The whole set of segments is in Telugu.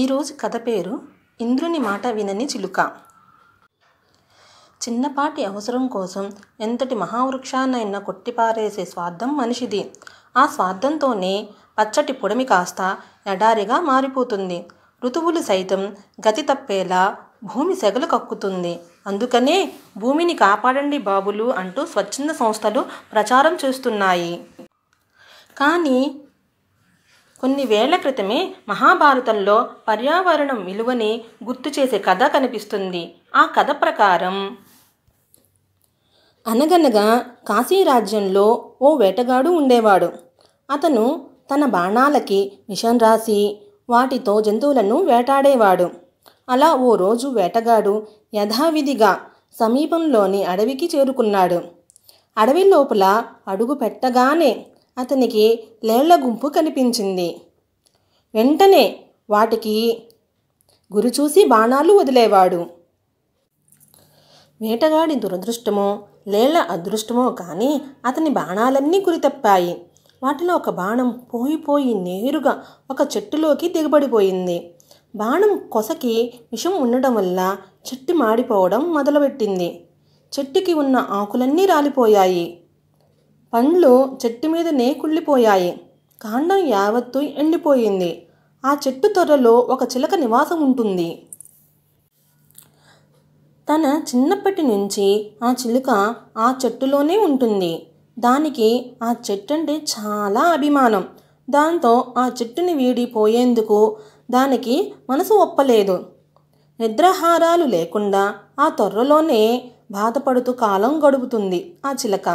ఈరోజు కథ పేరు ఇంద్రుని మాట వినని చిలుక చిన్నపాటి అవసరం కోసం ఎంతటి మహావృక్షాన్నైనా కొట్టిపారేసే స్వార్థం మనిషిది ఆ స్వార్థంతోనే పచ్చటి పొడమి కాస్త ఎడారిగా మారిపోతుంది ఋతువులు సైతం గతి తప్పేలా భూమి సెగలు కక్కుతుంది అందుకనే భూమిని కాపాడండి బాబులు అంటూ స్వచ్ఛంద సంస్థలు ప్రచారం చేస్తున్నాయి కానీ కొన్ని వేల క్రితమే మహాభారతంలో పర్యావరణం విలువని గుర్తు చేసే కథ కనిపిస్తుంది ఆ కథ ప్రకారం అనగనగా కాశీరాజ్యంలో ఓ వేటగాడు ఉండేవాడు అతను తన బాణాలకి మిషన్ రాసి వాటితో జంతువులను వేటాడేవాడు అలా ఓ రోజు వేటగాడు యథావిధిగా సమీపంలోని అడవికి చేరుకున్నాడు అడవి లోపల అడుగు పెట్టగానే అతనికి లేళ్ల గుంపు కనిపించింది వెంటనే వాటికి గురిచూసి బాణాలు వదిలేవాడు వేటగాడి దురదృష్టమో లేళ్ల అదృష్టమో కానీ అతని బాణాలన్నీ గురితప్పాయి వాటిలో ఒక బాణం పోయిపోయి నేరుగా ఒక చెట్టులోకి దిగబడిపోయింది బాణం కొసకి విషం ఉండడం వల్ల చెట్టు మాడిపోవడం మొదలుపెట్టింది చెట్టుకి ఉన్న ఆకులన్నీ రాలిపోయాయి పండ్లు చెట్టు మీదనే కుళ్ళిపోయాయి కాండం యావత్తు ఎండిపోయింది ఆ చెట్టు తొర్రలో ఒక చిలక నివాసం ఉంటుంది తన చిన్నప్పటి నుంచి ఆ చిలుక ఆ చెట్టులోనే ఉంటుంది దానికి ఆ చెట్టు అంటే చాలా అభిమానం దాంతో ఆ చెట్టుని వీడిపోయేందుకు దానికి మనసు ఒప్పలేదు నిద్రాహారాలు లేకుండా ఆ తొర్రలోనే బాధపడుతూ కాలం గడుపుతుంది ఆ చిలక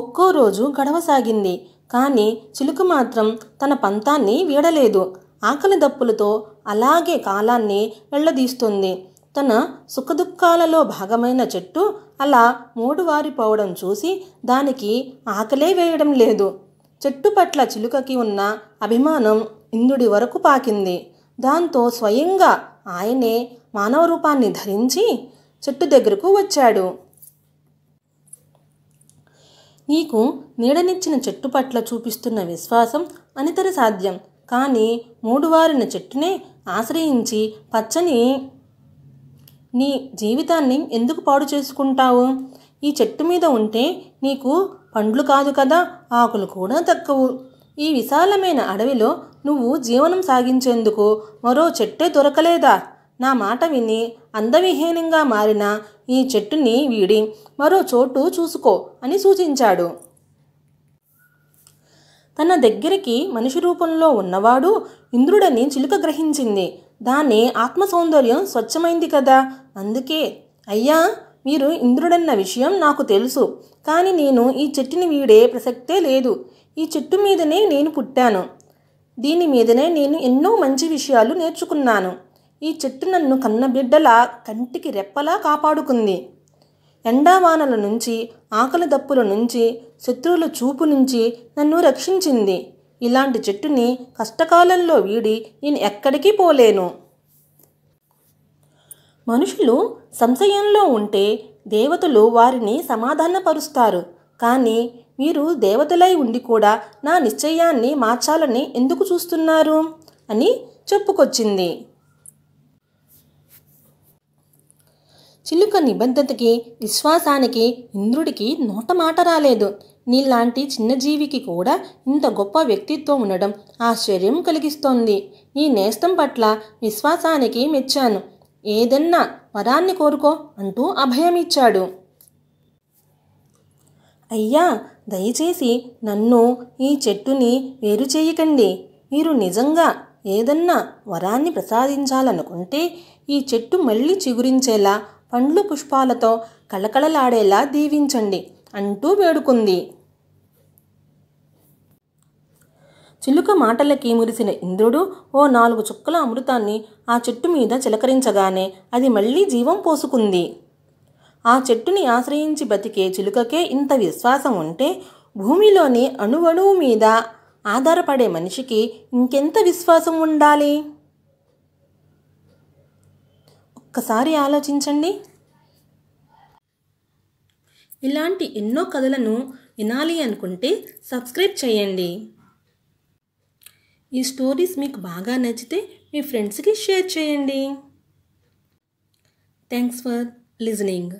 ఒక్కో రోజు గడవసాగింది కానీ చిలుక మాత్రం తన పంతాన్ని వీడలేదు ఆకలి దప్పులతో అలాగే కాలాన్ని వెళ్ళదీస్తుంది తన సుఖదుఖాలలో భాగమైన చెట్టు అలా మూడువారిపోవడం చూసి దానికి ఆకలే వేయడం లేదు చెట్టు పట్ల చిలుకకి ఉన్న అభిమానం ఇందుడి వరకు పాకింది దాంతో స్వయంగా ఆయనే మానవ రూపాన్ని ధరించి చెట్టు దగ్గరకు వచ్చాడు నీకు నీడనిచ్చిన చెట్టు పట్ల చూపిస్తున్న విశ్వాసం అనితర సాధ్యం కానీ మూడువారిన చెట్టునే ఆశ్రయించి పచ్చని నీ జీవితాన్ని ఎందుకు పాడు చేసుకుంటావు ఈ చెట్టు మీద ఉంటే నీకు పండ్లు కాదు కదా ఆకులు కూడా తక్కువు ఈ విశాలమైన అడవిలో నువ్వు జీవనం సాగించేందుకు మరో చెట్టే దొరకలేదా నా మాట విని అందవిహీనంగా మారిన ఈ చెట్టుని వీడి మరో చోటు చూసుకో అని సూచించాడు తన దగ్గరికి మనిషి రూపంలో ఉన్నవాడు ఇంద్రుడని చిలుక గ్రహించింది దాని ఆత్మ సౌందర్యం స్వచ్ఛమైంది కదా అందుకే అయ్యా మీరు ఇంద్రుడన్న విషయం నాకు తెలుసు కానీ నేను ఈ చెట్టుని వీడే ప్రసక్తే లేదు ఈ చెట్టు మీదనే నేను పుట్టాను దీని మీదనే నేను ఎన్నో మంచి విషయాలు నేర్చుకున్నాను ఈ చెట్టు నన్ను కన్నబిడ్డల కంటికి రెప్పలా కాపాడుకుంది ఎండావానల నుంచి ఆకలి దప్పుల నుంచి శత్రువుల చూపు నుంచి నన్ను రక్షించింది ఇలాంటి చెట్టుని కష్టకాలంలో వీడి నేను ఎక్కడికి పోలేను మనుషులు సంశయంలో ఉంటే దేవతలు వారిని సమాధానపరుస్తారు కానీ మీరు దేవతలై ఉండి కూడా నా నిశ్చయాన్ని మార్చాలని ఎందుకు చూస్తున్నారు అని చెప్పుకొచ్చింది చిలుక నిబద్ధతకి విశ్వాసానికి ఇంద్రుడికి నోట మాట రాలేదు నీలాంటి చిన్నజీవికి కూడా ఇంత గొప్ప వ్యక్తిత్వం ఉండడం ఆశ్చర్యం కలిగిస్తోంది నీ నేస్తం పట్ల విశ్వాసానికి మెచ్చాను ఏదన్నా వరాన్ని కోరుకో అంటూ అభయమిచ్చాడు అయ్యా దయచేసి నన్ను ఈ చెట్టుని వేరు చేయకండి మీరు నిజంగా ఏదన్నా వరాన్ని ప్రసాదించాలనుకుంటే ఈ చెట్టు మళ్ళీ చిగురించేలా పండ్లు పుష్పాలతో కళకళలాడేలా దీవించండి అంటూ వేడుకుంది చిలుక మాటలకి మురిసిన ఇంద్రుడు ఓ నాలుగు చుక్కల అమృతాన్ని ఆ చెట్టు మీద చిలకరించగానే అది మళ్ళీ జీవం పోసుకుంది ఆ చెట్టుని ఆశ్రయించి బతికే చిలుకకే ఇంత విశ్వాసం ఉంటే భూమిలోని అణువణువు మీద ఆధారపడే మనిషికి ఇంకెంత విశ్వాసం ఉండాలి ఒక్కసారి ఆలోచించండి ఇలాంటి ఎన్నో కథలను వినాలి అనుకుంటే సబ్స్క్రైబ్ చేయండి ఈ స్టోరీస్ మీకు బాగా నచ్చితే మీ ఫ్రెండ్స్కి షేర్ చేయండి థ్యాంక్స్ ఫర్ లిజనింగ్